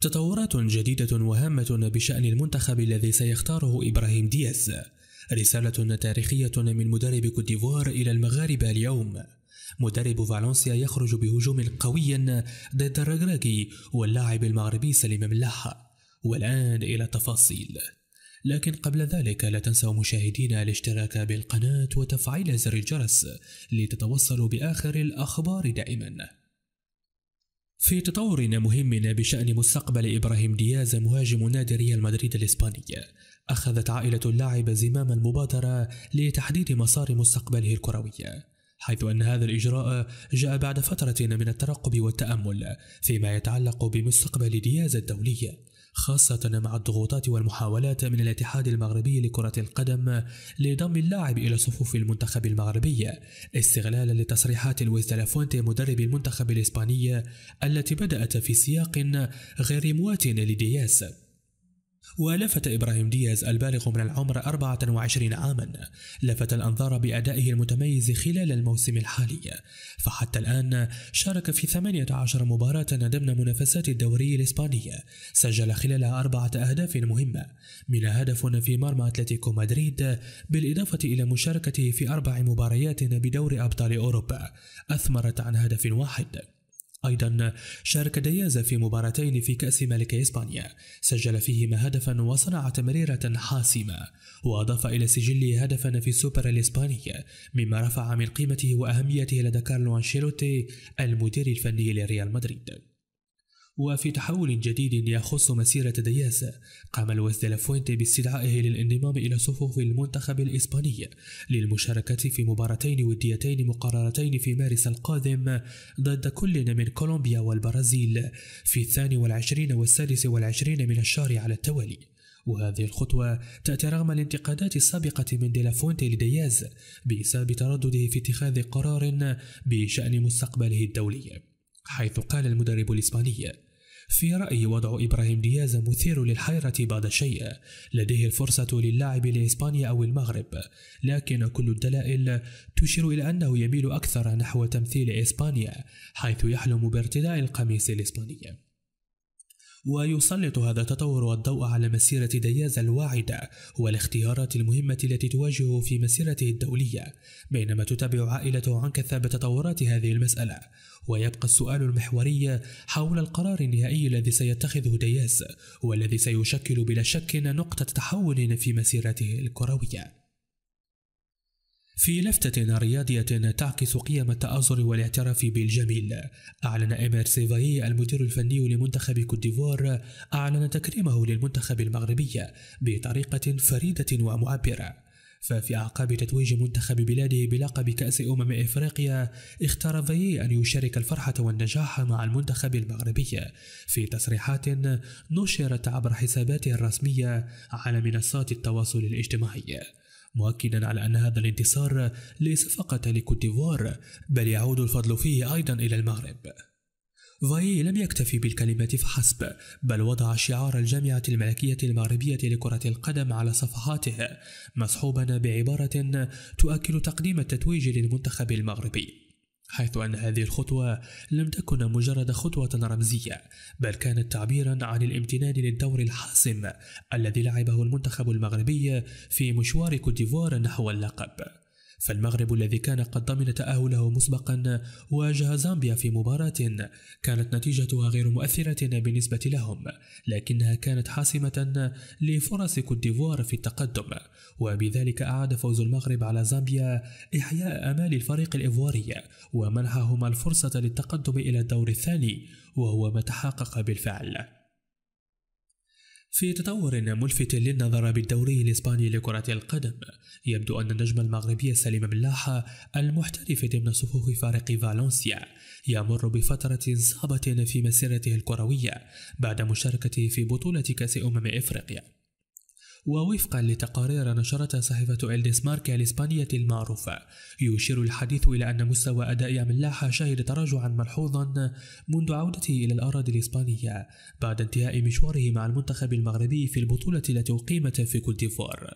تطورات جديدة وهامة بشأن المنتخب الذي سيختاره إبراهيم دياز رسالة تاريخية من مدرب كوديفوار إلى المغاربة اليوم مدرب فالنسيا يخرج بهجوم قوي ضد الرجراجي واللاعب المغربي سليم ملاح والآن إلى التفاصيل لكن قبل ذلك لا تنسوا مشاهدينا الاشتراك بالقناة وتفعيل زر الجرس لتتوصلوا بآخر الأخبار دائماً في تطور مهم بشأن مستقبل إبراهيم دياز مهاجم نادي ريال مدريد الإسباني أخذت عائلة اللاعب زمام المبادرة لتحديد مسار مستقبله الكروي حيث أن هذا الإجراء جاء بعد فترة من الترقب والتأمل فيما يتعلق بمستقبل دياز الدولي خاصة مع الضغوطات والمحاولات من الاتحاد المغربي لكرة القدم لضم اللاعب إلى صفوف المنتخب المغربي استغلالا لتصريحات لويس دالافونتي مدرب المنتخب الإسباني التي بدأت في سياق غير موات لدياس ولفت إبراهيم دياز البالغ من العمر 24 عاما لفت الأنظار بأدائه المتميز خلال الموسم الحالي فحتى الآن شارك في 18 مباراة ضمن منافسات الدوري الإسباني سجل خلالها أربعة أهداف مهمة من هدف في مرمى أتلتيكو مدريد بالإضافة إلى مشاركته في أربع مباريات بدور أبطال أوروبا أثمرت عن هدف واحد أيضا شارك دياز في مباراتين في كأس ملك إسبانيا سجل فيهما هدفا وصنع تمريرة حاسمة وأضاف إلى سجله هدفا في السوبر الإسباني مما رفع من قيمته وأهميته لدى كارلو أنشيلوتي المدير الفني لريال مدريد وفي تحول جديد يخص مسيرة دياس قام لويس ديلافوينتي باستدعائه للانضمام إلى صفوف المنتخب الإسباني للمشاركة في مباراتين وديتين مقررتين في مارس القادم ضد كل من كولومبيا والبرازيل في الثاني والعشرين والسادس والعشرين من الشهر على التوالي وهذه الخطوة تأتي رغم الانتقادات السابقة من ديلافونتي لدياز بسبب تردده في اتخاذ قرار بشأن مستقبله الدولي حيث قال المدرب الإسباني في رأيي وضع إبراهيم دياز مثير للحيرة بعض الشيء لديه الفرصة للعب لإسبانيا أو المغرب لكن كل الدلائل تشير إلى أنه يميل أكثر نحو تمثيل إسبانيا حيث يحلم بارتداء القميص الإسباني ويسلط هذا التطور الضوء على مسيرة دياز الواعدة والاختيارات المهمة التي تواجهه في مسيرته الدولية بينما تتابع عائلته عن بتطورات تطورات هذه المسألة ويبقى السؤال المحوري حول القرار النهائي الذي سيتخذه دياز والذي سيشكل بلا شك نقطة تحول في مسيرته الكروية في لفتة رياضية تعكس قيم التآزر والاعتراف بالجميل، أعلن إمير سيفاي المدير الفني لمنتخب كوت ديفوار أعلن تكريمه للمنتخب المغربي بطريقة فريدة ومعبرة. ففي أعقاب تتويج منتخب بلاده بلقب كأس أمم إفريقيا اختار فيي أن يشارك الفرحة والنجاح مع المنتخب المغربي في تصريحات نشرت عبر حساباته الرسمية على منصات التواصل الاجتماعي مؤكدا على أن هذا الانتصار ليس فقط لكوتيفوار بل يعود الفضل فيه أيضا إلى المغرب فاي لم يكتفي بالكلمات فحسب بل وضع شعار الجامعة الملكية المغربية لكرة القدم على صفحاته مصحوبا بعبارة تؤكد تقديم التتويج للمنتخب المغربي حيث أن هذه الخطوة لم تكن مجرد خطوة رمزية بل كانت تعبيرا عن الامتنان للدور الحاسم الذي لعبه المنتخب المغربي في مشوار كوت ديفوار نحو اللقب فالمغرب الذي كان قد ضمن تأهله مسبقا واجه زامبيا في مباراة كانت نتيجتها غير مؤثرة بالنسبة لهم لكنها كانت حاسمة لفرص كوت ديفوار في التقدم وبذلك أعاد فوز المغرب على زامبيا إحياء آمال الفريق الإيفواري ومنحهما الفرصة للتقدم إلى الدور الثاني وهو ما تحقق بالفعل في تطور ملفت للنظر بالدوري الإسباني لكرة القدم يبدو أن النجم المغربي سليم ملاحة المحترف ضمن صفوف فريق فالنسيا يمر بفترة صعبة في مسيرته الكروية بعد مشاركته في بطولة كأس أمم إفريقيا ووفقا لتقارير نشرتها صحيفة إلديس مارك الإسبانية المعروفة يشير الحديث إلى أن مستوى أداء ملاحة شهد تراجعا ملحوظا منذ عودته إلى الأراضي الإسبانية بعد انتهاء مشواره مع المنتخب المغربي في البطولة التي أقيمت في كوتيفور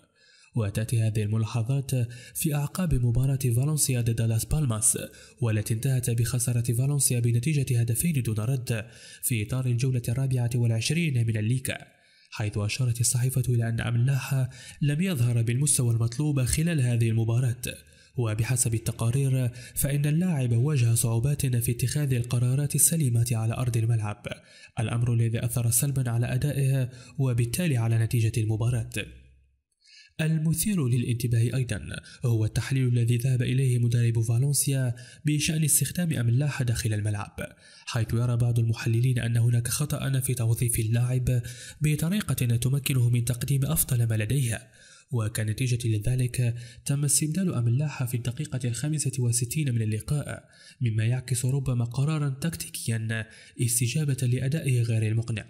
وتأتي هذه الملاحظات في أعقاب مباراة فالنسيا ضد لاس بالماس والتي انتهت بخسارة فالنسيا بنتيجة هدفين دون رد في إطار الجولة الرابعة والعشرين من الليكا حيث أشارت الصحيفة إلى أن أملاح لم يظهر بالمستوى المطلوب خلال هذه المباراة وبحسب التقارير فإن اللاعب واجه صعوبات في اتخاذ القرارات السليمة على أرض الملعب الأمر الذي أثر سلبا على أدائه وبالتالي على نتيجة المباراة المثير للانتباه أيضا هو التحليل الذي ذهب إليه مدرب فالنسيا بشأن استخدام أملاح داخل الملعب حيث يرى بعض المحللين أن هناك خطأ في توظيف اللاعب بطريقة تمكنه من تقديم أفضل ما لديه وكنتيجة لذلك تم استبدال أملاح في الدقيقة الخامسة وستين من اللقاء مما يعكس ربما قرارا تكتيكيا استجابة لأدائه غير المقنع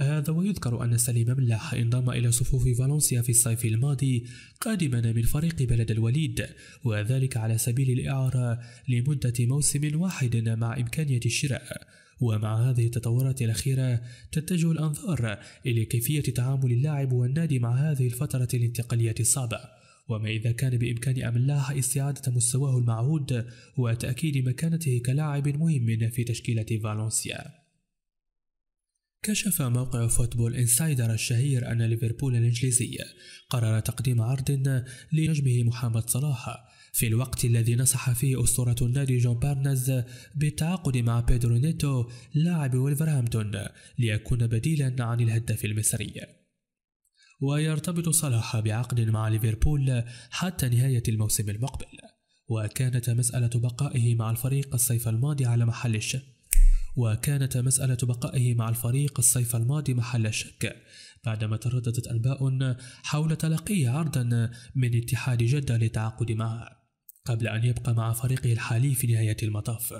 هذا ويذكر أن سليم ملاح انضم إلى صفوف فالنسيا في الصيف الماضي قادما من فريق بلد الوليد وذلك على سبيل الإعارة لمدة موسم واحد مع إمكانية الشراء ومع هذه التطورات الأخيرة تتجه الأنظار إلى كيفية تعامل اللاعب والنادي مع هذه الفترة الانتقالية الصعبة وما إذا كان بإمكان أملاح استعادة مستواه المعهود وتأكيد مكانته كلاعب مهم في تشكيلة فالنسيا كشف موقع فوتبول انسايدر الشهير أن ليفربول الانجليزي قرر تقديم عرض لنجمه محمد صلاح في الوقت الذي نصح فيه أسطورة النادي جون بارنز بالتعاقد مع بيدرو نيتو لاعب ولفرهامبتون ليكون بديلا عن الهداف المصري ويرتبط صلاح بعقد مع ليفربول حتى نهاية الموسم المقبل وكانت مسألة بقائه مع الفريق الصيف الماضي على محل الشك وكانت مسألة بقائه مع الفريق الصيف الماضي محل شك بعدما ترددت أنباء حول تلقي عرضا من اتحاد جدة للتعاقد معه قبل أن يبقى مع فريقه الحالي في نهاية المطاف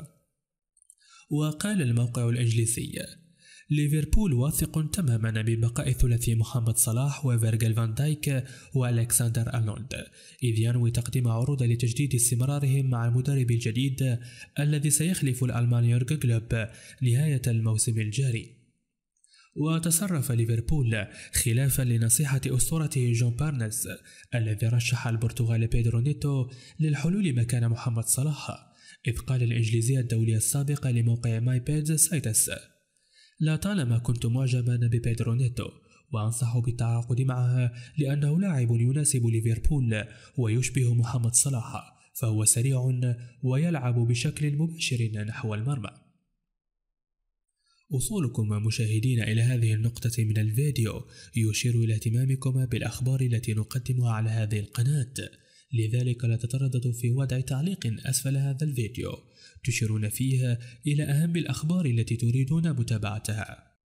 وقال الموقع الإنجليزي ليفربول واثق تماما ببقاء ثلاثي محمد صلاح وفيرجل فان دايك والكسندر أرنولد إذ ينوي تقديم عروض لتجديد استمرارهم مع المدرب الجديد الذي سيخلف الألماني يورج كلوب نهاية الموسم الجاري وتصرف ليفربول خلافا لنصيحة أسطورته جون بارنز الذي رشح البرتغال بيدرو نيتو للحلول مكان محمد صلاح إذ قال الإنجليزية الدولية السابقة لموقع ماي بيدز سايتس لطالما كنت معجبا ببيدرونيتو وأنصح بالتعاقد معها لأنه لاعب يناسب ليفربول ويشبه محمد صلاح فهو سريع ويلعب بشكل مباشر نحو المرمى وصولكم مشاهدين إلى هذه النقطة من الفيديو يشير إلى اهتمامكم بالأخبار التي نقدمها على هذه القناة لذلك لا تترددوا في وضع تعليق أسفل هذا الفيديو تشيرون فيها إلى أهم الأخبار التي تريدون متابعتها